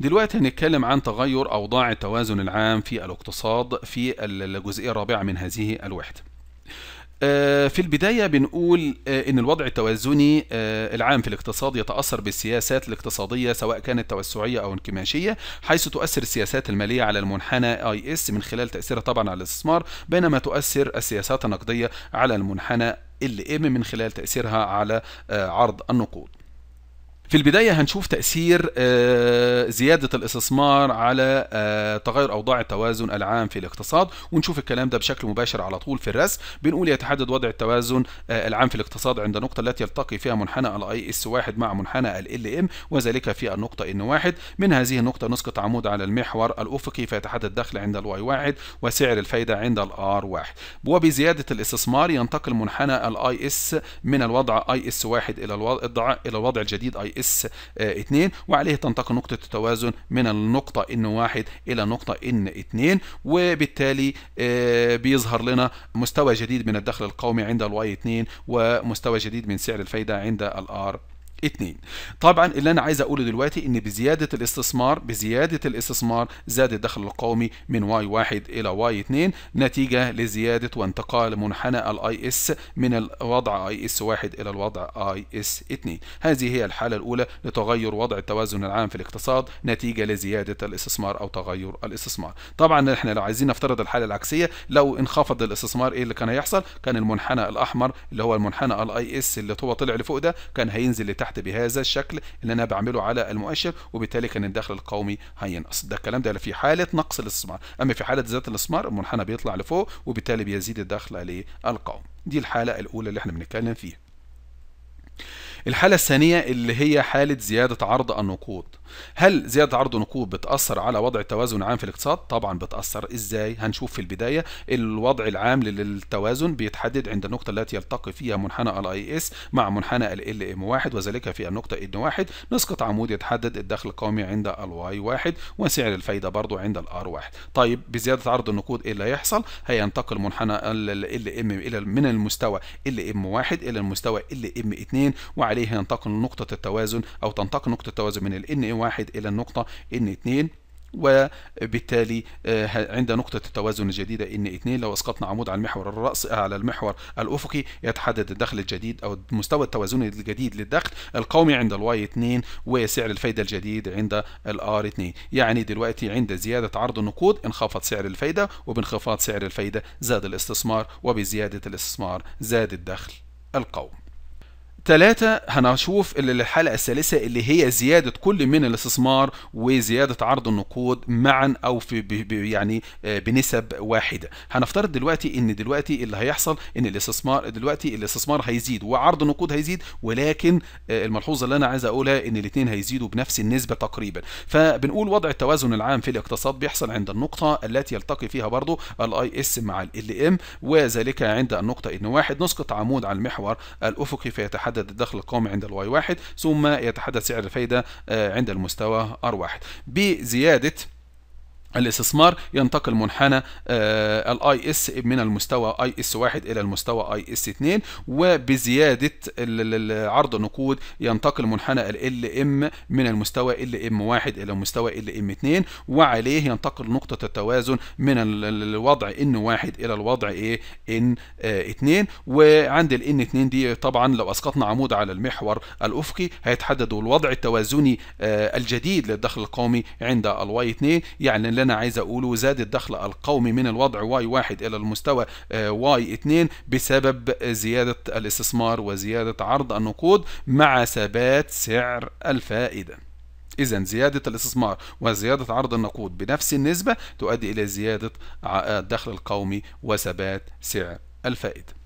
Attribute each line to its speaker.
Speaker 1: دلوقتي هنتكلم عن تغير أوضاع التوازن العام في الاقتصاد في الجزئية الرابعة من هذه الوحدة آه، في البداية بنقول آه، إن الوضع التوازني آه، العام في الاقتصاد يتأثر بالسياسات الاقتصادية سواء كانت توسعية أو انكماشية حيث تؤثر السياسات المالية على المنحنى اي اس من خلال تأثيرها طبعا على الاستثمار بينما تؤثر السياسات النقدية على المنحنى ال ام من خلال تأثيرها على عرض النقود. في البداية هنشوف تأثير آه، زيادة الاستثمار على آه، تغير أوضاع التوازن العام في الاقتصاد ونشوف الكلام ده بشكل مباشر على طول في الرسم بنقول يتحدد وضع التوازن آه، العام في الاقتصاد عند النقطة التي يلتقي فيها منحنى الاي اس واحد مع منحنى ال ام وذلك في النقطة ان واحد من هذه النقطة نسقط عمود على المحور الأفقي فيتحدد الدخل عند الواي واحد وسعر الفايدة عند الار واحد وبزيادة الاستثمار ينتقل منحنى الاي اس من الوضع اي اس واحد إلى الوضع إلى الوضع الجديد اي اس 2 آه، وعليه تنتقل نقطة التوازن من النقطة ان 1 الى نقطة ان 2 وبالتالي آه، بيظهر لنا مستوى جديد من الدخل القومي عند الواي 2 ومستوى جديد من سعر الفايدة عند الار اتنين طبعا اللي انا عايز اقوله دلوقتي ان بزياده الاستثمار بزياده الاستثمار زاد الدخل القومي من واي واحد الى واي 2 نتيجه لزياده وانتقال منحنى الاي اس من الوضع اي اس واحد الى الوضع اي اس 2 هذه هي الحاله الاولى لتغير وضع التوازن العام في الاقتصاد نتيجه لزياده الاستثمار او تغير الاستثمار طبعا احنا لو عايزين نفترض الحاله العكسيه لو انخفض الاستثمار ايه اللي كان هيحصل كان المنحنى الاحمر اللي هو المنحنى الاي اس اللي هو طلع لفوق ده كان هينزل لتحت تحت بهذا الشكل اللي انا بعمله على المؤشر وبالتالي كان الدخل القومي هينقص ده الكلام ده في حاله نقص الاستثمار اما في حاله زياده الاستثمار المنحنى بيطلع لفوق وبالتالي بيزيد الدخل القومي دي الحاله الاولى اللي احنا بنتكلم فيها الحالة الثانية اللي هي حالة زيادة عرض النقود هل زيادة عرض النقود بتأثر على وضع التوازن العام في الاقتصاد؟ طبعا بتأثر ازاي؟ هنشوف في البداية الوضع العام للتوازن بيتحدد عند النقطة التي يلتقي فيها منحنى الاي اس مع منحنى ال ام 1 وذلك في النقطة ان 1 نسقط عمود يتحدد الدخل القومي عند الواي 1 وسعر الفايدة برضو عند الار 1 طيب بزيادة عرض النقود ايه اللي هيحصل؟ هينتقل منحنى ال ام الى من المستوى ال ام 1 الى المستوى ال ام 2 عليه ينتقل نقطة التوازن أو تنتقل نقطة التوازن من الـ N1 إلى النقطة N2 وبالتالي آه، عند نقطة التوازن الجديدة ان 2 لو اسقطنا عمود على المحور الرأس آه، على المحور الأفقي يتحدد الدخل الجديد أو مستوى التوازن الجديد للدخل القومي عند الواي 2 وسعر الفايدة الجديد عند الار 2 يعني دلوقتي عند زيادة عرض النقود انخفض سعر الفايدة وبانخفاض سعر الفايدة زاد الاستثمار وبزيادة الاستثمار زاد الدخل القومي ثلاثة هنشوف الحلقة الثالثة اللي هي زيادة كل من الاستثمار وزيادة عرض النقود معا أو في يعني آه، بنسب واحدة هنفترض دلوقتي إن دلوقتي اللي هيحصل إن الاستثمار دلوقتي الاستثمار هيزيد وعرض النقود هيزيد ولكن آه، الملحوظة اللي أنا عايز أقولها إن الاثنين هيزيدوا بنفس النسبة تقريبا فبنقول وضع التوازن العام في الاقتصاد بيحصل عند النقطة التي يلتقي فيها برضو الاي اس مع ال ام وذلك عند النقطة إن واحد نسقط عمود على المحور الأفقي فيتحدث يتحدد الدخل القومي عند الواي واحد ثم يتحدد سعر الفايدة آه، عند المستوى R1 بزيادة الاستثمار ينتقل منحنى آه، الاي اس من المستوى اي اس 1 الى المستوى اي اس 2 وبزياده عرض النقود ينتقل منحنى ال ام من المستوى ال ام 1 الى مستوى ال ام 2 وعليه ينتقل نقطه التوازن من الوضع ان 1 الى الوضع ايه ان 2 وعند ال ان 2 دي طبعا لو اسقطنا عمود على المحور الافقي هيتحدد الوضع التوازني آه، الجديد للدخل القومي عند الواي 2 يعني اللي انا عايز اقوله زاد الدخل القومي من الوضع واي واحد الى المستوى آه، واي اتنين بسبب زياده الاستثمار وزياده عرض النقود مع ثبات سعر الفائده إذا زيادة الاستثمار وزيادة عرض النقود بنفس النسبة تؤدي إلى زيادة آه، الدخل القومي وثبات سعر الفائدة